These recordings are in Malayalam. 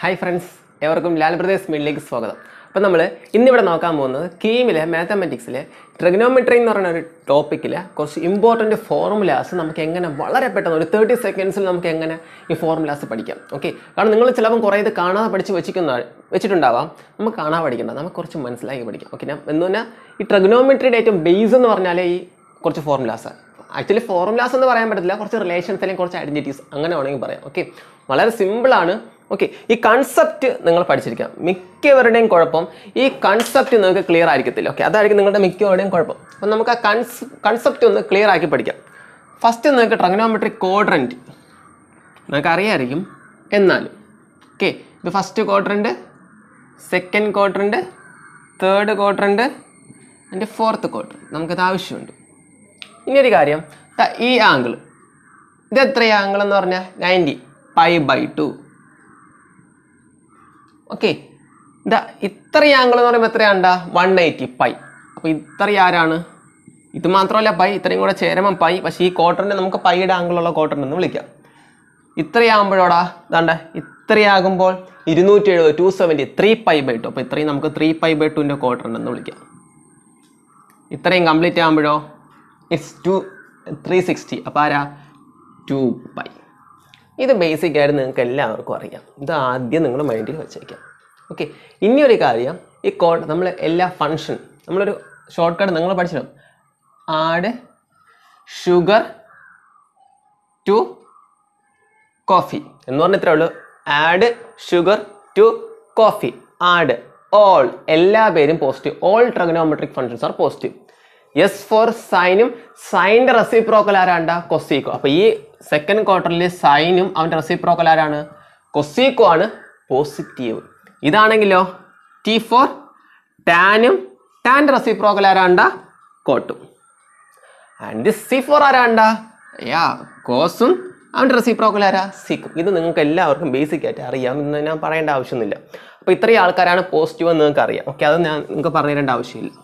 ഹായ് ഫ്രണ്ട്സ് എവർക്കും ലാൽ ബ്രദേശ് മീഡിലേക്ക് സ്വാഗതം അപ്പോൾ നമ്മൾ ഇന്നിവിടെ നോക്കാൻ പോകുന്നത് കീമിലെ മാത്തമാറ്റിക്സിലെ ട്രിഗ്നോമെട്രി എന്ന് പറയുന്ന ഒരു ടോപ്പിക്കിൽ കുറച്ച് ഇമ്പോർട്ടൻറ്റ് ഫോർമുലാസ് നമുക്ക് എങ്ങനെ വളരെ പെട്ടെന്ന് ഒരു തേർട്ടി സെക്കൻഡ്സിൽ നമുക്ക് എങ്ങനെ ഈ ഫോർമുലാസ് പഠിക്കാം ഓക്കെ കാരണം നിങ്ങൾ ചിലപ്പം കുറേ ഇത് കാണാതെ പഠിച്ച് വെച്ചിരിക്കുന്ന വെച്ചിട്ടുണ്ടാവാം നമുക്ക് കാണാതെ പഠിക്കേണ്ട നമുക്ക് കുറച്ച് മനസ്സിലാക്കി പഠിക്കാം ഓക്കെ ഞാൻ എന്ന് പറഞ്ഞാൽ ഈ ട്രിഗ്നോമെട്രിയുടെ ഏറ്റവും ബേസ് എന്ന് പറഞ്ഞാൽ ഈ കുറച്ച് ഫോർമുലാസ് ആക്ച്വലി ഫോർമുലാസ് എന്ന് പറയാൻ പറ്റത്തില്ല കുറച്ച് റിലേഷൻസ് അല്ലെങ്കിൽ കുറച്ച് ഐഡൻറ്റിറ്റീസ് അങ്ങനെ വേണമെങ്കിൽ പറയാം ഓക്കെ വളരെ സിമ്പിളാണ് ഓക്കെ ഈ കൺസെപ്റ്റ് നിങ്ങൾ പഠിച്ചിരിക്കാം മിക്കവരുടെയും കുഴപ്പം ഈ കൺസെപ്റ്റ് നിങ്ങൾക്ക് ക്ലിയർ ആയിരിക്കത്തില്ല ഓക്കെ അതായിരിക്കും നിങ്ങളുടെ മിക്കവരുടെയും കുഴപ്പം അപ്പം നമുക്ക് ആ കൺസ് കൺസെപ്റ്റ് ഒന്ന് ക്ലിയർ ആക്കി പഠിക്കാം ഫസ്റ്റ് നിങ്ങൾക്ക് ട്രഗ്നോമെട്രിക് കോഡ്രൻറ്റ് നിങ്ങൾക്ക് അറിയായിരിക്കും എന്നാലും ഓക്കെ ഇത് first quadrant second quadrant third quadrant അതിൻ്റെ ഫോർത്ത് കോഡ്രൻറ്റ് നമുക്കത് ആവശ്യമുണ്ട് ഇനി ഒരു കാര്യം ഈ ആംഗിൾ ഇത് എത്ര ആംഗിൾ എന്ന് പറഞ്ഞാൽ ninety pi by two okay ഇതാ ഇത്ര ആംഗിൾ എന്ന് പറയുമ്പോൾ എത്രയാണ്ടാ വൺ എയ്റ്റി പൈ അപ്പോൾ ഇത്ര ആരാണ് ഇത് മാത്രമല്ല പൈ ഇത്രയും കൂടെ ചേരുമ്പം പൈ പക്ഷേ ഈ കോട്ടറിനെ നമുക്ക് പൈയുടെ ആംഗിളുള്ള കോട്ടൺ എന്ന് വിളിക്കാം ഇത്രയാകുമ്പോഴോടാ ഇതാണ്ട ഇത്രയാകുമ്പോൾ ഇരുന്നൂറ്റി എഴുപത് two seventy three pi by two അപ്പോൾ ഇത്രയും നമുക്ക് ത്രീ പൈ ബൈ ടുവിൻ്റെ കോട്ടൺ എന്ന് വിളിക്കാം ഇത്രയും കംപ്ലീറ്റ് ആകുമ്പോഴോ ഇറ്റ്സ് ടു ത്രീ സിക്സ്റ്റി അപ്പോൾ ആരാ ടു പൈ ഇത് ബേസിക് ആയിട്ട് നിങ്ങൾക്ക് എല്ലാവർക്കും അറിയാം ഇത് ആദ്യം നിങ്ങൾ മൈൻഡിൽ വെച്ചേക്കാം ഓക്കെ ഇനിയൊരു കാര്യം ഈ കോഡ് നമ്മൾ എല്ലാ ഫങ്ഷൻ നമ്മളൊരു ഷോർട്ട് കട്ട് നിങ്ങൾ പഠിച്ചിടും ആഡ് ഷുഗർ ടു കോഫി എന്ന് പറഞ്ഞാൽ ഇത്രേ ഉള്ളൂ add sugar to coffee add all എല്ലാ പേരും positive all trigonometric functions are positive S for സൈനും സൈൻ്റെ റെസിപ്രോക്കൽ ആരാണ്ട കൊസീക്കോ അപ്പോൾ ഈ സെക്കൻഡ് ക്വാർട്ടറിൽ സൈനും അവൻ്റെ റെസിപ്രോക്കൽ ആരാണ് കൊസീക്കോ ആണ് പോസിറ്റീവ് ഇതാണെങ്കിലോ ടി ഫോർ ടാനും ടാൻ്റെ റെസിപ്രോക്കൽ ആരാണ്ട കോട്ടും ആൻഡ് സി ഫോർ ആരാണ്ട യാ കോസും അവൻ്റെ റെസിപ്രോക്കൽ ആരാ സിക്കും ഇത് നിങ്ങൾക്ക് എല്ലാവർക്കും ബേസിക് ആയിട്ട് അറിയാം എന്ന് ഞാൻ പറയേണ്ട ആവശ്യമൊന്നുമില്ല അപ്പോൾ ഇത്രയും ആൾക്കാരാണ് പോസിറ്റീവ് എന്ന് നിങ്ങൾക്ക് അറിയാം ഓക്കെ അത് ഞാൻ നിങ്ങൾക്ക് പറഞ്ഞു തരേണ്ട ആവശ്യമില്ല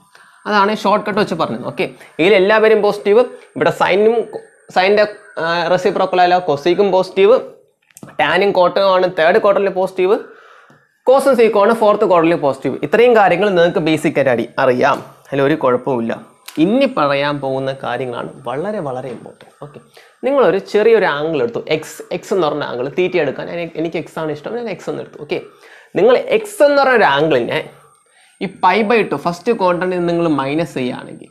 അതാണ് ഷോർട്ട് കട്ട് വെച്ച് പറഞ്ഞത് ഓക്കെ ഇതിൽ എല്ലാവരും പോസിറ്റീവ് ഇവിടെ സൈനും സൈൻ്റെ റെസിപ്രോക്കലല്ല കൊസീക്കും പോസിറ്റീവ് ടാനും കോട്ടും ആണ് തേർഡ് ക്വാർട്ടറിൽ പോസിറ്റീവ് കോസും സീക്കും ആണ് ഫോർത്ത് ക്വാർട്ടറിൽ പോസിറ്റീവ് ഇത്രയും കാര്യങ്ങൾ നിങ്ങൾക്ക് ബേസിക് ആയിട്ട് അറിയാം അതിൽ ഒരു കുഴപ്പമില്ല ഇനി പറയാൻ പോകുന്ന കാര്യങ്ങളാണ് വളരെ വളരെ ഇമ്പോർട്ടൻറ്റ് ഓക്കെ നിങ്ങളൊരു ചെറിയൊരു ആംഗിൾ എടുത്തു എക്സ് എക്സ് എന്ന് പറഞ്ഞ ആംഗിൾ തീറ്റി എടുക്കാൻ എനിക്ക് എക്സ് ആണ് ഇഷ്ടം ഞാൻ എക്സ് എന്ന് എടുത്തു ഓക്കെ നിങ്ങൾ എക്സ് എന്ന് പറഞ്ഞ ഒരു ആംഗിളിനെ ഈ പൈ ബൈ ടു ഫസ്റ്റ് കോൺട്രണ്ടിൽ നിങ്ങൾ മൈനസ് ചെയ്യുകയാണെങ്കിൽ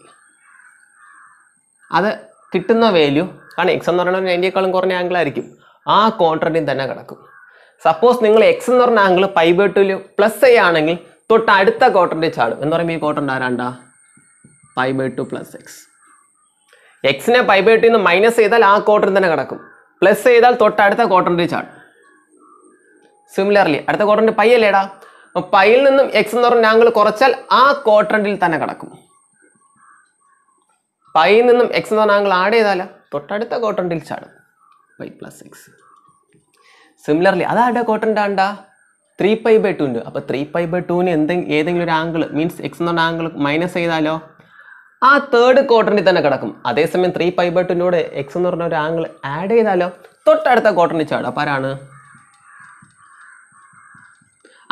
അത് കിട്ടുന്ന വാല്യൂ കാരണം എക്സ് എന്ന് പറയുന്നത് നയൻറ്റിയേക്കാളും കുറഞ്ഞ ആംഗിൾ ആയിരിക്കും ആ കോൺട്രണ്ടിൽ തന്നെ കിടക്കും സപ്പോസ് നിങ്ങൾ എക്സ് എന്ന് പറഞ്ഞ ആംഗിൾ പൈ ബൈ ടുവിൽ പ്ലസ് ചെയ്യുകയാണെങ്കിൽ തൊട്ട് അടുത്ത കോട്ടൻ്റെ ചാടും എന്ന് പറയുമ്പോൾ ഈ കോട്ടൻ്റെ ആരാണ്ട pi by two plus X എക്സിനെ പൈ ബൈ ടു മൈനസ് ചെയ്താൽ ആ ക്വാർട്ടർ തന്നെ കിടക്കും പ്ലസ് ചെയ്താൽ തൊട്ടടുത്ത ക്വാർട്ടറിൻ്റെ ചാടും സിമിലർലി അടുത്ത ക്വാർട്ടറിൻ്റെ പൈ അല്ലേടാ പൈയിൽ നിന്നും എക്സ് എന്ന് പറഞ്ഞ ആംഗിൾ കുറച്ചാൽ ആ കോട്രണ്ടിൽ തന്നെ കിടക്കും പൈയിൽ നിന്നും എക്സ് എന്ന് പറഞ്ഞ ആംഗിൾ ആഡ് ചെയ്താലോ തൊട്ടടുത്ത ക്വാഡ്രന്റിൽ ചാടും പൈ പ്ലസ് എക്സ് സിമിലർലി അതാടെ ക്വാഡ്രന്റ് ആണ്ടാ ത്രീ പൈ ബൈ ടു ഉണ്ട് അപ്പോൾ ത്രീ പൈ ബൈ ടുവിന് എന്തെങ്കിലും ഏതെങ്കിലും ഒരു ആംഗിൾ മീൻസ് എക്സ് എന്ന് പറഞ്ഞ ആംഗിൾ മൈനസ് ചെയ്താലോ ആ തേർഡ് ക്വാർട്ടറിൽ തന്നെ കിടക്കും അതേസമയം ത്രീ പൈ ബൈ ടുവിൻ്റെ എക്സ് എന്ന് പറഞ്ഞ ഒരു ആംഗിൾ ആഡ് ചെയ്താലോ തൊട്ടടുത്ത ക്വാർട്ടറിൽ ചാടും അപ്പോൾ ആരാണ്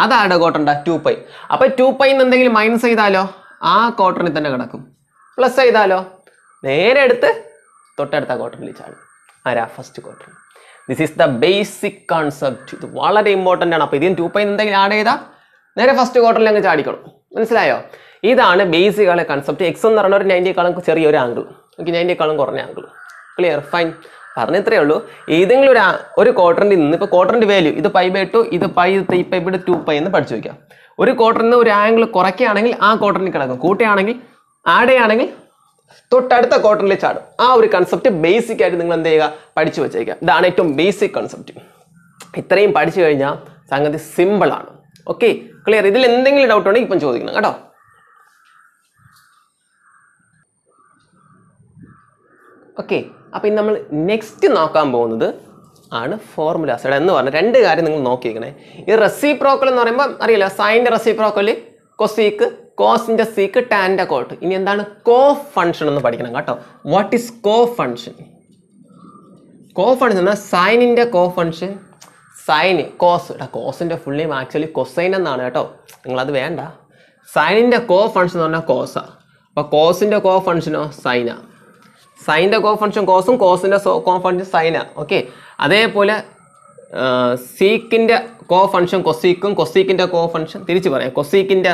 അതാണ് കോട്ടണ്ട ടു പൈ അപ്പോൾ ടു പൈന്ന് എന്തെങ്കിലും മൈനസ് ചെയ്താലോ ആ കോട്ടണിൽ തന്നെ കിടക്കും പ്ലസ് ചെയ്താലോ നേരെ എടുത്ത് തൊട്ടടുത്ത കോട്ടണിൽ ചാടും ആരാ first quadrant this is the basic concept ഇത് വളരെ ഇമ്പോർട്ടൻ്റ് ആണ് അപ്പോൾ ഇതിന് ടു പൈ എന്തെങ്കിലും ആഡ് ചെയ്താൽ നേരെ ഫസ്റ്റ് കോട്ടണിൽ അങ്ങ് ചാടിക്കണം മനസ്സിലായോ ഇതാണ് ബേസിക് ആണ് കൺസെപ്റ്റ് എക്സ് എന്ന് പറഞ്ഞ ഒരു നയൻറ്റിയേക്കാളും ചെറിയൊരു ആംഗിൾ ഓക്കെ നയൻറ്റിയേക്കാളും കുറഞ്ഞ ആംഗിൾ ക്ലിയർ ഫൈൻ പറഞ്ഞത്രേ ഉള്ളൂ ഏതെങ്കിലും ഒരു ഒരു ക്വാർട്ടറിൻ്റെ നിന്ന് ഇപ്പോൾ ക്വാർട്ടറിൻ്റെ വാല്യൂ ഇത് പൈ ബൈ ടു ഇത് പൈ ഇത് ഈ പൈ ബൈ ടു പൈ എന്ന് പഠിച്ചു വയ്ക്കാം ഒരു ക്വാർട്ടറിൽ നിന്ന് ഒരു ആംഗിൾ കുറയ്ക്കുകയാണെങ്കിൽ ആ ക്വാർട്ടറിന് കിടക്കും കൂട്ടുകയാണെങ്കിൽ ആഡ് ചെയ്യുകയാണെങ്കിൽ തൊട്ടടുത്ത ക്വാർട്ടറിൽ ചാടും ആ ഒരു കൺസെപ്റ്റ് ബേസിക് ആയിട്ട് നിങ്ങൾ എന്ത് ചെയ്യുക പഠിച്ചു വെച്ചേക്കുക ഇതാണ് ഏറ്റവും ബേസിക് കൺസെപ്റ്റ് ഇത്രയും പഠിച്ചു കഴിഞ്ഞാൽ സംഗതി സിമ്പിളാണ് ഓക്കെ ക്ലിയർ ഇതിൽ എന്തെങ്കിലും ഡൗട്ട് ഉണ്ടെങ്കിൽ ഇപ്പം ചോദിക്കണം കേട്ടോ ഓക്കെ അപ്പോൾ ഇനി നമ്മൾ നെക്സ്റ്റ് നോക്കാൻ പോകുന്നത് ആണ് ഫോർമുലാസ് എന്ന് പറഞ്ഞ രണ്ട് കാര്യം നിങ്ങൾ നോക്കിയിരിക്കണേ ഈ റെസിപ്രോക്കൽ എന്ന് പറയുമ്പോൾ അറിയില്ല സൈൻ്റെ റെസിപ്രോക്കൽ കൊസീക്ക് കോസിൻ്റെ സീക്ക് ടാൻ്റെ കോട്ട് ഇനി എന്താണ് കോ ഫംഗ്ഷൻ എന്ന് പഠിക്കണം കേട്ടോ what is cofunction cofunction എന്നാൽ സൈനിൻ്റെ കോ ഫംഗ്ഷൻ സൈന് കോസ് കേട്ടോ കോസിൻ്റെ ഫുൾ നെയിം ആക്ച്വലി കൊസൈൻ എന്നാണ് കേട്ടോ നിങ്ങളത് വേണ്ട സൈനിൻ്റെ കോ ഫംഗ്ഷൻ എന്ന് പറഞ്ഞാൽ കോസാണ് അപ്പോൾ കോസിൻ്റെ കോ ഫംഗ്ഷനോ സൈനാണ് സൈൻ്റെ കോ ഫംഗ്ഷൻ കോസും കോസിൻ്റെ കോ ഫംഗ്ഷൻ സൈനാ ഓക്കെ അതേപോലെ സീക്കിൻ്റെ കോ ഫംഗ്ഷൻ കൊസീക്കും കൊസീക്കിൻ്റെ കോ ഫംഗ്ഷൻ തിരിച്ച് പറയാം കൊസീക്കിൻ്റെ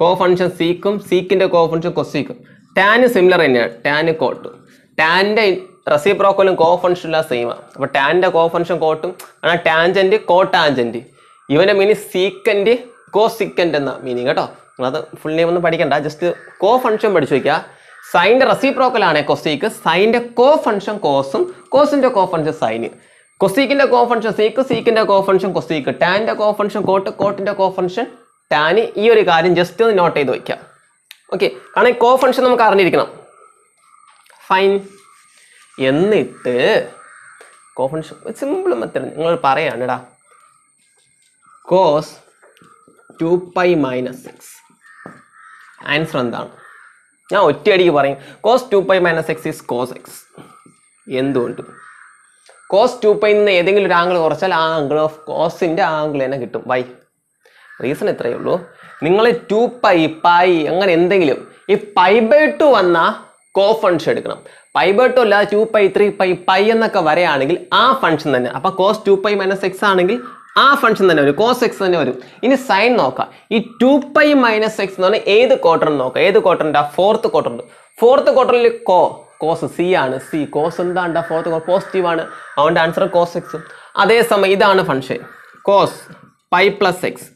കോ ഫംഗ്ഷൻ സീക്കും സീക്കിൻ്റെ കോ ഫംഗ്ഷൻ കൊസീക്കും ടാന് സിമിലർ തന്നെയാണ് ടാന് കോട്ട് ടാൻ്റെ റെസിപ്രോക്കലും കോ ഫംഗ്ഷനിലാണ് സെയിമാണ് അപ്പോൾ ടാൻ്റെ കോ ഫംഗ്ഷൻ കോട്ടും ആണ് ടാൻജൻറ്റ് കോ ടാൻജൻറ്റ് ഇവൻ്റെ മീനിങ് സീക്കൻ്റ് കോ സിക്കൻ്റ് എന്ന മീനിങ് കേട്ടോ അത് ഫുൾ നെയിം ഒന്നും പഠിക്കണ്ട ജസ്റ്റ് കോ ഫംഗ്ഷൻ പഠിച്ചു വയ്ക്കുക സൈൻ്റെ റെസിപ്രോക്കലാണ് കൊസീക്ക് സൈൻ്റെ കോ ഫംഗ്ഷൻ കോസും കോസിൻ്റെ കോ ഫംഗ്ഷൻ സൈന് കൊസീക്കിൻ്റെ കോ ഫംഗ്ഷൻ സീക്ക് സീക്കിൻ്റെ കോ ഫംഗ്ഷൻ കൊസീക്ക് ടാൻ്റെ കോ ഫംഗ്ഷൻ കോട്ട് കോട്ടിൻ്റെ കോ ഫംഗ്ഷൻ ടാന് ഈ ഒരു കാര്യം ജസ്റ്റ് ഒന്ന് നോട്ട് ചെയ്ത് വയ്ക്കുക ഓക്കെ കാരണം ഈ കോ ഫംഗ്ഷൻ നമുക്ക് അറിഞ്ഞിരിക്കണം ഫൈൻ എന്നിട്ട് കോ ഫംഗ്ഷൻ സിമ്പിൾ മെത്തേഡ് നിങ്ങൾ ഇടാ cos two pi minus six answer എന്താണ് ഞാൻ ഒറ്റയടിക്ക് പറയും cos two pi minus X is cos X എന്തുകൊണ്ട് കോസ് ടു പൈ നിന്ന് ഏതെങ്കിലും ഒരു ആംഗിൾ കുറച്ചാൽ ആ ആംഗിൾ ഓഫ് കോസിൻ്റെ ആംഗിൾ തന്നെ കിട്ടും വൈ റീസൺ ഇത്രയേ ഉള്ളൂ നിങ്ങൾ ടു പൈ പൈ അങ്ങനെ എന്തെങ്കിലും ഈ പൈ ബൈ ടു വന്ന കോ ഫങ്ഷൻ എടുക്കണം പൈ ബൈ ടു അല്ല two pi three pi pi എന്നൊക്കെ വരെയാണെങ്കിൽ ആ ഫങ്ഷൻ തന്നെ അപ്പോൾ cos two pi minus X ആണെങ്കിൽ ആ ഫംഗ്ഷൻ തന്നെ വരും കോസ് എക്സ് തന്നെ വരും ഇനി സൈൻ നോക്കാം ഈ ടു പൈ മൈനസ് എക്സ് എന്ന് പറഞ്ഞാൽ ഏത് ക്വാർട്ടർ നോക്കാം ഏത് ക്വാർട്ടറിൻ്റെ ആ ഫോർത്ത് ക്വാർട്ടർ ഫോർത്ത് ക്വാർട്ടറിൽ കോ കോസ് സി ആണ് സി കോസ് എന്താണ് ഫോർത്ത് ക്വാർട്ടർ പോസിറ്റീവ് ആണ് അവൻ്റെ ആൻസർ കോസ് എക്സ് അതേസമയം ഇതാണ് function cos pi plus X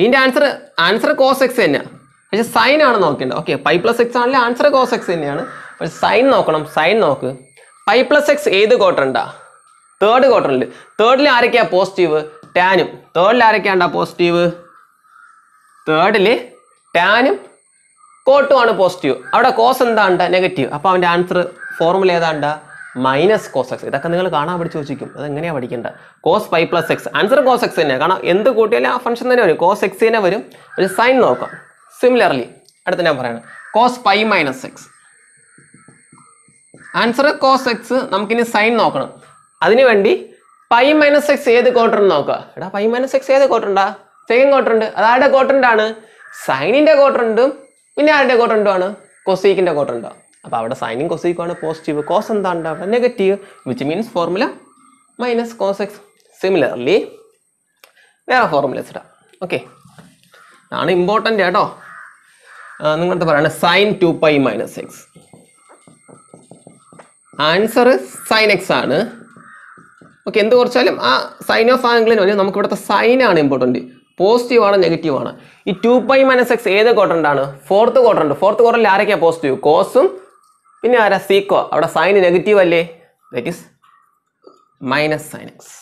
ഇതിൻ്റെ ആൻസർ ആൻസർ കോസ് എക്സ് തന്നെയാണ് പക്ഷെ സൈൻ ആണ് നോക്കേണ്ടത് ഓക്കെ പൈ പ്ലസ് എക്സ് ആണെങ്കിൽ ആൻസർ കോസ് എക്സ് തന്നെയാണ് പക്ഷെ സൈൻ നോക്കണം സൈൻ നോക്ക് പൈ പ്ലസ് എക്സ് ഏത് ക്വാർട്ടർ ഉണ്ടാ തേർഡ് ക്വാർട്ടറിൽ തേർഡിൽ ആരൊക്കെയാണ് പോസിറ്റീവ് ടാനും തേർഡിൽ ആരൊക്കെയാണ്ടാ പോസിറ്റീവ് തേർഡിൽ ടാനും കോട്ടുമാണ് പോസിറ്റീവ് അവിടെ കോസ് എന്താണ്ട നെഗറ്റീവ് അപ്പോൾ അവൻ്റെ ആൻസർ ഫോർമുല ഏതാണ്ട മൈനസ് കോസ് എക്സ് ഇതൊക്കെ നിങ്ങൾ കാണാൻ പഠിച്ച് ചോദിക്കും അത് എങ്ങനെയാണ് പഠിക്കേണ്ട cos pi plus X answer cos X തന്നെയാണ് കാരണം എന്ത് കൂട്ടിയാലും ആ ഫംഗ്ഷൻ തന്നെ വരും കോസ് എക്സ് തന്നെ വരും ഒരു സൈൻ നോക്കാം സിമിലർലി അടുത്ത ഞാൻ പറയണം cos pi minus X answer cos X നമുക്കിനി സൈൻ നോക്കണം അതിനുവേണ്ടി പൈ മൈനസ് എക്സ് ഏത് കോട്ടർ നോക്കുക എടാ പൈ മൈനസ് എക്സ് ഏത് കോട്ടറുണ്ടാ സെക്കൻഡ് ക്വാർട്ടറുണ്ട് അത് ആരുടെ സൈനിന്റെ സൈനിൻ്റെ ക്വാർട്ടറുണ്ടും പിന്നെ ആരുടെ ക്വാർട്ടറുണ്ടാണ് കൊസീക്കിൻ്റെ ക്വാർട്ടറുണ്ടോ അപ്പോൾ അവിടെ സൈനും കൊസീക്കും ആണ് പോസിറ്റീവ് കോസ് എന്താണ് അവിടെ negative which means formula minus cos X similarly വേറെ ഫോർമുലസ് ഇടാം ഓക്കെ ആണ് ഇമ്പോർട്ടൻ്റ് കേട്ടോ നിങ്ങളടുത്ത് പറയുന്നത് sine two pi minus X answer sine X ആണ് ഓക്കെ എന്ത് കുറച്ചാലും ആ സൈൻ ഓഫ് ആംഗിളിന് വേണ്ടി നമുക്ക് ഇവിടുത്തെ സൈനാണ് ഇമ്പോർട്ടൻറ്റ് പോസിറ്റീവ് ആണ് നെഗറ്റീവ് ആണ് ഈ ടു പൈ മൈനസ് എക്സ് ഏത് ക്വാർട്ടറിൻ്റാണ് ഫോർത്ത് ക്വാർട്ടറിൻ്റെ ഫോർത്ത് ക്വാർട്ടറിൽ ആരൊക്കെയാണ് പോസിറ്റീവ് കോസും പിന്നെ ആരാ സീക്കോ അവിടെ സൈന് നെഗറ്റീവ് അല്ലേ that is minus sine x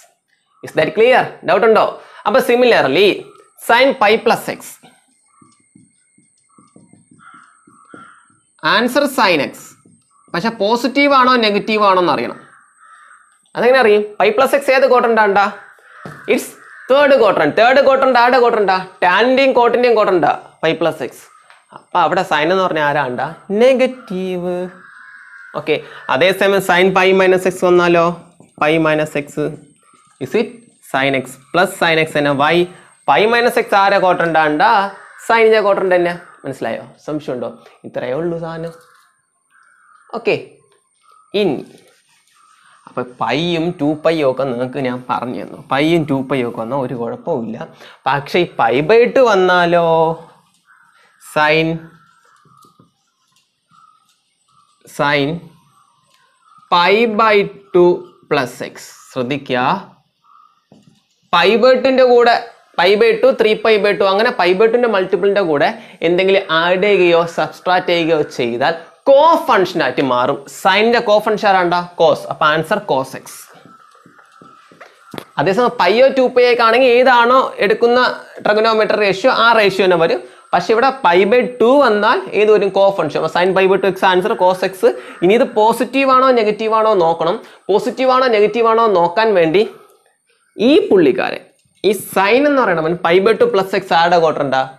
is that clear doubt ഉണ്ടോ അപ്പൊ similarly sine pi plus X answer sine x പക്ഷെ പോസിറ്റീവ് ആണോ നെഗറ്റീവ് ആണോ എന്ന് അറിയണം അതെങ്ങനെ അറിയും പൈ പ്ലസ് എക്സ് ഏത് കോട്ടണ്ടാണ്ടാ ഇറ്റ്സ് തേർഡ് കോട്ടൺ തേർഡ് കോട്ടണ്ട ആടെ കോട്ടണ്ട ടാനിൻ്റെയും കോട്ടിൻ്റെയും കോട്ടണ്ട പൈ പ്ലസ് എക്സ് അപ്പം അവിടെ സൈൻ എന്ന് പറഞ്ഞാൽ ആരാണ്ട നെഗറ്റീവ് ഓക്കെ അതേസമയം സൈൻ പൈ മൈനസ് എക്സ് വന്നാലോ pi minus X is it sine x plus sine x തന്നെ വൈ പൈ മൈനസ് എക്സ് ആരെ കോട്ടണ്ടാണ്ട സൈനിൻ്റെ കോട്ടണ്ട തന്നെ മനസ്സിലായോ സംശയമുണ്ടോ ഇത്രയേ ഉള്ളൂ സാധനം ഓക്കെ ഇനി അപ്പോൾ പൈയും ടു പൈ ഒക്കെ നിങ്ങൾക്ക് ഞാൻ പറഞ്ഞു തന്നു പൈയും ടു പൈ ഒക്കെ വന്നാൽ ഒരു കുഴപ്പമില്ല പക്ഷേ ഈ പൈ ബൈ വന്നാലോ sine sine pi by two plus x ശ്രദ്ധിക്കുക പൈ കൂടെ pi by two three pi by two അങ്ങനെ പൈ ബൈ ടുൻ്റെ കൂടെ എന്തെങ്കിലും ആഡ് ചെയ്യുകയോ സബ്സ്ട്രാക്ട് ചെയ്യുകയോ ചെയ്താൽ കോ ഫംഗ്ഷൻ ആയിട്ട് മാറും സൈനിന്റെ കോ ഫംഗ്ഷൻ ആരാണ്ട കോസ് അപ്പൊ ആൻസർ കോസ് എക്സ് അതേസമയം പയ്യോ ടു പൈ ആണെങ്കിൽ ഏതാണോ എടുക്കുന്ന ട്രഗനോമീറ്റർ റേഷ്യോ ആ റേഷ്യോ തന്നെ വരും പക്ഷെ ഇവിടെ പൈ ബൈ ടു വന്നാൽ ഏത് വരും cofunction sine pi by two x answer cos x ഇനി ഇത് പോസിറ്റീവ് ആണോ നെഗറ്റീവ് ആണോ നോക്കണം പോസിറ്റീവ് ആണോ നെഗറ്റീവ് ആണോ നോക്കാൻ വേണ്ടി ഈ പുള്ളിക്കാരൻ ഈ സൈൻ എന്ന് പറയുന്നത് pi by two plus x ആരുടെ ക്വാർട്ടർ സൈനിന്റെ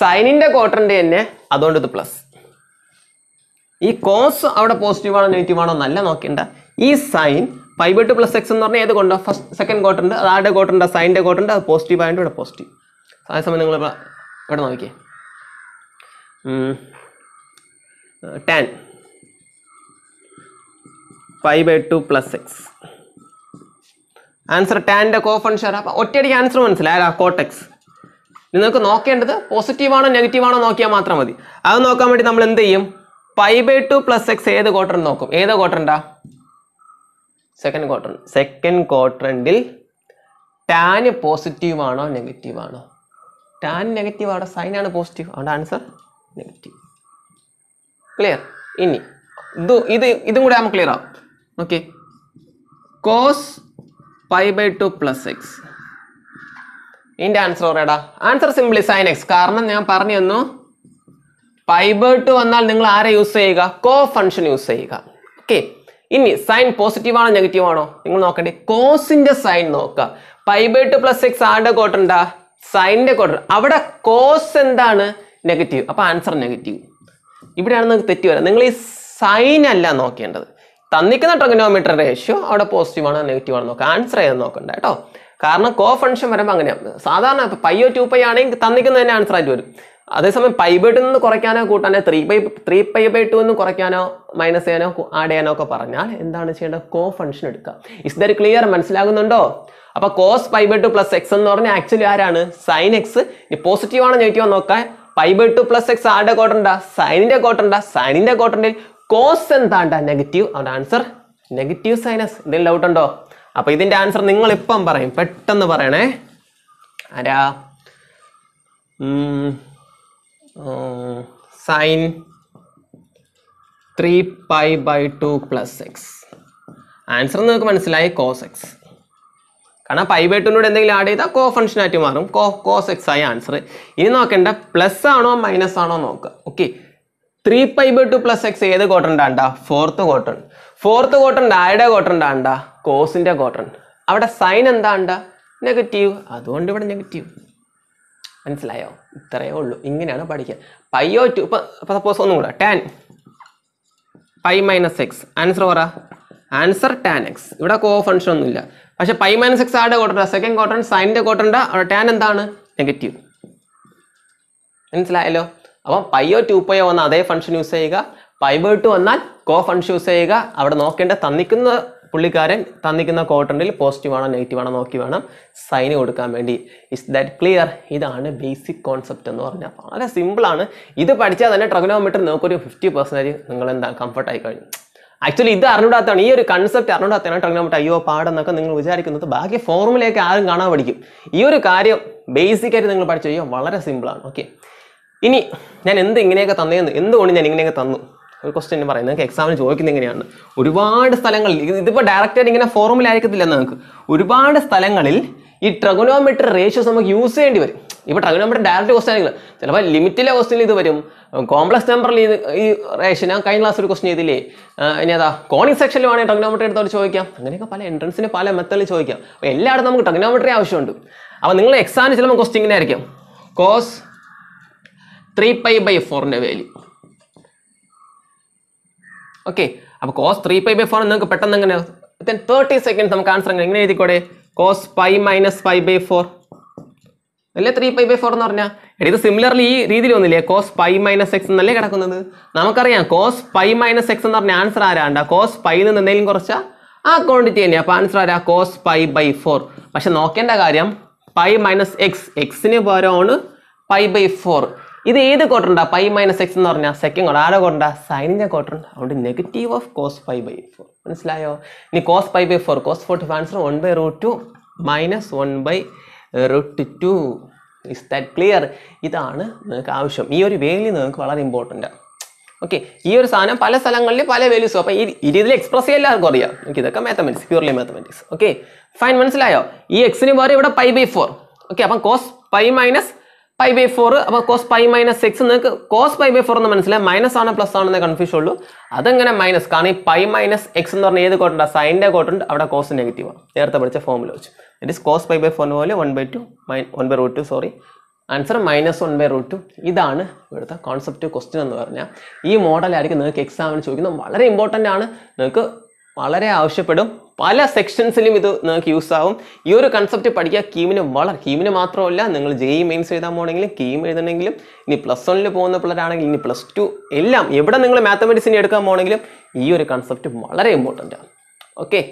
സൈനിൻ്റെ ക്വാർട്ടറിൻ്റെ തന്നെ അതുകൊണ്ട് ഇത് പ്ലസ് ഈ കോസ് അവിടെ പോസിറ്റീവാണോ നെഗറ്റീവാണോ നല്ല നോക്കേണ്ട ഈ sine five two plus x എന്ന് പറഞ്ഞാൽ ഏത് ഫസ്റ്റ് സെക്കൻഡ് കോട്ടുണ്ട് അത് ആരുടെ കോട്ടുണ്ട് സൈൻ്റെ കോട്ടുണ്ട് അത് പോസിറ്റീവ് ആയതുകൊണ്ട് ഇവിടെ പോസിറ്റീവ് അതേസമയം നിങ്ങൾ ഇവിടെ നോക്കിയേ tan five by two plus X answer ടാൻ്റെ കോഫൺ ഷെയർ അപ്പം ഒറ്റയടിക്ക് ആൻസർ മനസ്സിലായാലോ കോട്ടെക്സ് നിങ്ങൾക്ക് നോക്കേണ്ടത് പോസിറ്റീവാണോ നെഗറ്റീവാണോ നോക്കിയാൽ മാത്രം മതി അത് നോക്കാൻ വേണ്ടി നമ്മൾ എന്ത് ചെയ്യും five by two plus X ഏത് ക്വാർട്ടർ നോക്കും ഏത് ക്വാർട്ടറിൻ്റെ സെക്കൻഡ് ക്വാർട്ടർ സെക്കൻഡ് ക്വാർട്ടറിൽ ടാന് പോസിറ്റീവ് ആണോ നെഗറ്റീവ് ആണോ ടാൻ നെഗറ്റീവ് ആണോ സൈൻ ആണ് പോസിറ്റീവ് അതുകൊണ്ട് ആൻസർ നെഗറ്റീവ് ക്ലിയർ ഇനി ഇത് ഇത് ഇതും കൂടെ നമുക്ക് ക്ലിയർ ആവും okay cos pi by two plus X ഇതിൻ്റെ ആൻസർ പറയടാ ആൻസർ സിംപ്ലി സൈൻ എക്സ് കാരണം ഞാൻ പറഞ്ഞു തന്നു പൈബേർട്ട് വന്നാൽ നിങ്ങൾ ആരെ യൂസ് ചെയ്യുക കോ ഫംഗ്ഷൻ യൂസ് ചെയ്യുക ഓക്കെ ഇനി സൈൻ പോസിറ്റീവാണോ നെഗറ്റീവാണോ നിങ്ങൾ നോക്കണ്ടേ കോസിന്റെ സൈൻ നോക്കുക പൈബേർട്ട് പ്ലസ് എക്സ് ആരുടെ കോട്ടുണ്ടാ സൈനിന്റെ കോട്ടർ അവിടെ കോസ് എന്താണ് നെഗറ്റീവ് അപ്പോൾ ആൻസർ നെഗറ്റീവ് ഇവിടെയാണ് നിങ്ങൾക്ക് തെറ്റി വരാം നിങ്ങൾ ഈ സൈൻ അല്ല നോക്കേണ്ടത് തന്നിക്കുന്ന ട്രഗ്നോമീറ്റർ റേഷ്യോ അവിടെ പോസിറ്റീവ് ആണോ നെഗറ്റീവ് ആണോ നോക്കുക ആൻസർ ചെയ്ത് നോക്കണ്ട കേട്ടോ കാരണം കോ ഫംഗ്ഷൻ വരുമ്പോൾ അങ്ങനെയാണ് സാധാരണ ഇപ്പോൾ പയ്യോ ടു പൈ ആണെങ്കിൽ തന്നിക്കുന്നതിന് ആൻസർ ആയിട്ട് വരും അതേസമയം പൈബേട്ടിൽ നിന്ന് കുറയ്ക്കാനോ കൂട്ടാനോ three pi three pi by two എന്ന് കുറയ്ക്കാനോ മൈനസ് ചെയ്യാനോ ആഡ് ചെയ്യാനോ ഒക്കെ പറഞ്ഞാൽ എന്താണ് ചെയ്യേണ്ടത് കോ ഫംഗ്ഷൻ എടുക്കുക ഇസ് ദർ ക്ലിയർ മനസ്സിലാകുന്നുണ്ടോ അപ്പൊ cos pi by two plus x എന്ന് പറഞ്ഞാൽ ആക്ച്വലി ആരാണ് സൈൻ എക്സ് പോസിറ്റീവ് ആണോ നെഗറ്റീവ് ആണോ നോക്കാൻ പൈബേ ടു പ്ലസ് എക്സ് ആരുടെ കോട്ടുണ്ടാ സൈനിന്റെ കോട്ടുണ്ടാ സൈനിന്റെ കോട്ടുണ്ടെങ്കിൽ കോസ് എന്താണ്ടാ നെഗറ്റീവ് അവരുടെ ആൻസർ നെഗറ്റീവ് സൈനസ് എന്തെങ്കിലും ഡൗട്ട് ഉണ്ടോ അപ്പോൾ ഇതിന്റെ ആൻസർ നിങ്ങൾ ഇപ്പം പറയും പെട്ടെന്ന് പറയണേ ആരാ sine three pi by two plus X answer നിങ്ങൾക്ക് മനസ്സിലായി കോസ് എക്സ് കാരണം പൈ ബൈ ടുനോട് എന്തെങ്കിലും ആഡ് ചെയ്താൽ കോ ആയിട്ട് മാറും കോ കോസ് എക്സ് ആയി ആൻസർ ഇനി നോക്കേണ്ട പ്ലസ് ആണോ മൈനസ് ആണോ നോക്കുക okay three pi by two plus X ഏത് quadrant fourth quadrant fourth quadrant ആയുടെ കോട്ടൺ ആണ്ട കോസിൻ്റെ കോട്ടൺ അവിടെ സൈൻ എന്താണ്ട നെഗറ്റീവ് അതുകൊണ്ട് ഇവിടെ നെഗറ്റീവ് മനസ്സിലായോ ഇത്രയേ ഉള്ളൂ ഇങ്ങനെയാണ് പഠിക്കുക പയ്യോ ടു ഇപ്പം സപ്പോസ് ഒന്നും കൂടെ tan pi minus X answer പറ ആൻസർ ടാൻ എക്സ് ഇവിടെ കോ ഫംഗ്ഷൻ ഇല്ല പക്ഷേ പൈ മൈനസ് എക്സ് ആടെ കോട്ടണ്ട സെക്കൻഡ് കോട്ടൺ സൈനിൻ്റെ കോട്ടണ്ട ടാൻ എന്താണ് നെഗറ്റീവ് മനസ്സിലായല്ലോ അപ്പം പയ്യോ ടു പയ്യോ വന്ന അതേ ഫംഗ്ഷൻ യൂസ് ചെയ്യുക പൈ ടു വന്നാൽ കോ ഫംഗ്ഷൻ യൂസ് ചെയ്യുക അവിടെ നോക്കേണ്ട തന്നിക്കുന്ന പുള്ളിക്കാരൻ തന്നിരിക്കുന്ന ക്വാർട്ടറിൽ പോസിറ്റീവ് ആണോ നെഗറ്റീവ് ആണോ നോക്കി വേണം സൈന് കൊടുക്കാൻ വേണ്ടി ഇസ് ദാറ്റ് ക്ലിയർ ഇതാണ് ബേസിക് കോൺസെപ്റ്റ് എന്ന് പറഞ്ഞാൽ വളരെ സിമ്പിളാണ് ഇത് പഠിച്ചാൽ തന്നെ ട്രഗനോമീറ്റർ നോക്കൊരു ഫിഫ്റ്റി പെർസെൻറ്റേജ് നിങ്ങൾ എന്താ കംഫർട്ടായി കഴിഞ്ഞു ആക്ച്വലി ഇത് അറിഞ്ഞൂടാത്തതാണ് ഈ ഒരു കൺസെപ്റ്റ് അറിഞ്ഞൂടാത്തതാണ് ട്രഗ്നോമീറ്റർ അയ്യോ പാടെന്നൊക്കെ നിങ്ങൾ വിചാരിക്കുന്നത് ബാക്കി ഫോർമുലയൊക്കെ ആരും കാണാൻ പഠിക്കും ഈ ഒരു കാര്യം ബേസിക്കായിട്ട് നിങ്ങൾ പഠിച്ചു കഴിഞ്ഞാൽ വളരെ സിമ്പിളാണ് ഓക്കെ ഇനി ഞാൻ എന്ത് ഇങ്ങനെയൊക്കെ തന്നേന്ന് എന്തുകൊണ്ട് ഞാൻ ഇങ്ങനെയൊക്കെ തന്നു ഒരു ക്വസ്റ്റ്യൻ പറയുന്നത് നിങ്ങൾക്ക് എക്സാമിന് ചോദിക്കുന്നത് എങ്ങനെയാണ് ഒരുപാട് സ്ഥലങ്ങളിൽ ഇതിപ്പോൾ ഡയറക്റ്റായിട്ട് ഇങ്ങനെ ഫോർമുല ആയിരിക്കത്തില്ല നിങ്ങൾക്ക് ഒരുപാട് സ്ഥലങ്ങളിൽ ഈ ട്രഗനോമെട്രി റേഷ്യോസ് നമുക്ക് യൂസ് ചെയ്യേണ്ടി വരും ഇപ്പോൾ ട്രഗനോമെട്രി ഡയറക്റ്റ് ക്വസ്റ്റ്യൻ ആണെങ്കിൽ ചിലപ്പോൾ ലിമിറ്റിലെ ക്വസ്റ്റിനിൽ ഇത് വരും കോംപ്ലക്സ് നമ്പറിൽ ഇത് ഈ റേഷൻ ഞാൻ കഴിഞ്ഞ ക്ലാസ് ഒരു ക്വസ്റ്റ്യൻ ചെയ്തില്ലേ ഇനി അതാ കോണിക് സെക്ഷനിൽ വേണമെങ്കിൽ ട്രഗനോമെട്രി എടുത്തോട് ചോദിക്കാം അങ്ങനെയൊക്കെ പല എൻട്രൻസിന് പല മെത്തേഡിൽ ചോദിക്കാം അപ്പോൾ എല്ലായിടത്തും നമുക്ക് ട്രഗനോമെട്രി ആവശ്യമുണ്ട് അപ്പോൾ നിങ്ങൾ എക്സാമിന് ചിലപ്പോൾ ക്വസ്റ്റ്യൻ ഇങ്ങനെ ആയിരിക്കും കോസ് ത്രീ പൈ ബൈ ഫോറിൻ്റെ വാല്യൂ ഓക്കെ അപ്പൊ cos three pi by four നിങ്ങൾക്ക് പെട്ടെന്ന് എങ്ങനെ തേർട്ടി സെക്കൻഡ് നമുക്ക് ആൻസർ എങ്ങനെ എഴുതിക്കോടെ cos pi minus five by four അല്ലേ ത്രീ പൈ ബൈ ഫോർ എന്ന് പറഞ്ഞാൽ ഇത് സിമിലർലി ഈ രീതിയിൽ വന്നില്ലേ കോസ് പൈ മൈനസ് എക്സ് എന്നല്ലേ കിടക്കുന്നത് നമുക്കറിയാം കോസ് പൈ മൈനസ് എക്സ് എന്ന് പറഞ്ഞ ആൻസർ ആരാണ്ട കോസ് പൈ നിന്ന് എന്തെങ്കിലും കുറച്ച ആ ക്വാണ്ടിറ്റി തന്നെയാണ് അപ്പൊ ആൻസർ ആരാ കോസ് പൈ ബൈ ഫോർ പക്ഷെ നോക്കേണ്ട കാര്യം പൈ മൈനസ് എക്സ് എക്സിന് പകരമാണ് പൈ ബൈ ഫോർ ഇത് ഏത് ഉണ്ടാ പൈ മൈനസ് എക്സ് എന്ന് പറഞ്ഞാൽ സെക്കൻഡ് ക്വാർട്ടർ ആരോ ക്വാർട്ടറാ സൈനിന്റെ ക്വാർട്ടർ അതുകൊണ്ട് negative of cos five by four മനസ്സിലായോ ഇനി cos five by four cos four two answer one by root two minus one by root two is that clear ഇതാണ് നിങ്ങൾക്ക് ആവശ്യം ഈ ഒരു വേലി നിങ്ങൾക്ക് വളരെ ഇമ്പോർട്ടൻ്റ് ഓക്കെ ഈ ഒരു സാധനം പല സ്ഥലങ്ങളിലും പല വേല്യൂസും അപ്പോൾ ഈ രീതിയിൽ എക്സ്പ്രസ് ചെയ്യാൻ എല്ലാവർക്കും അറിയാം ഇതൊക്കെ mathematics purely mathematics okay fine മനസ്സിലായോ ഈ എക്സിന് പകരം ഇവിടെ പൈ ബൈ ഫോർ ഓക്കെ അപ്പം cos pi minus pi by four അപ്പോൾ കോസ് പൈ മൈനസ് സിക്സ് നിങ്ങൾക്ക് കോസ് പൈ ബൈ ഫോർ എന്ന് മനസ്സിലായി മൈനസ് ആണോ പ്ലസ് ആണെന്ന് കൺഫ്യൂഷൻ ഉള്ളൂ അതെങ്ങനെ മൈനസ് കാരണം ഈ പൈ മൈനസ് എക്സ് എന്ന് പറഞ്ഞാൽ ഏത് കോട്ടുണ്ട് സൈൻ്റെ കോട്ടുണ്ട് അവിടെ കോസ് ആണ് നേരത്തെ പഠിച്ച ഫോമിൽ വെച്ച് it is cos pi by ഫോറിന് പോലെ one by two my one by root two sorry answer minus one by root two ഇതാണ് ഇവിടുത്തെ കോൺസെപ്റ്റ് ക്വസ്റ്റ്യൻ എന്ന് പറഞ്ഞാൽ ഈ മോഡലായിരിക്കും നിങ്ങൾക്ക് എക്സാമിന് ചോദിക്കുന്നത് വളരെ ഇമ്പോർട്ടൻ്റ് ആണ് നിങ്ങൾക്ക് വളരെ ആവശ്യപ്പെടും പല സെക്ഷൻസിലും ഇത് നിങ്ങൾക്ക് യൂസ് ആവും ഈ ഒരു കൺസെപ്റ്റ് പഠിക്കുക കീമിന് വളരെ കീമിന് മാത്രമല്ല നിങ്ങൾ ജെ ഇ മെയിൻസ് എഴുതാൻ പോകണമെങ്കിലും കീം എഴുതണമെങ്കിലും ഇനി പ്ലസ് വണ്ണിൽ പോകുന്ന പിള്ളേരാണെങ്കിൽ ഇനി പ്ലസ് ടു എല്ലാം എവിടെ നിങ്ങൾ മാത്തമെറ്റിക്സിന് എടുക്കാൻ പോകണമെങ്കിലും ഈ ഒരു കൺസെപ്റ്റ് വളരെ ഇമ്പോർട്ടൻ്റ് ആണ് ഓക്കെ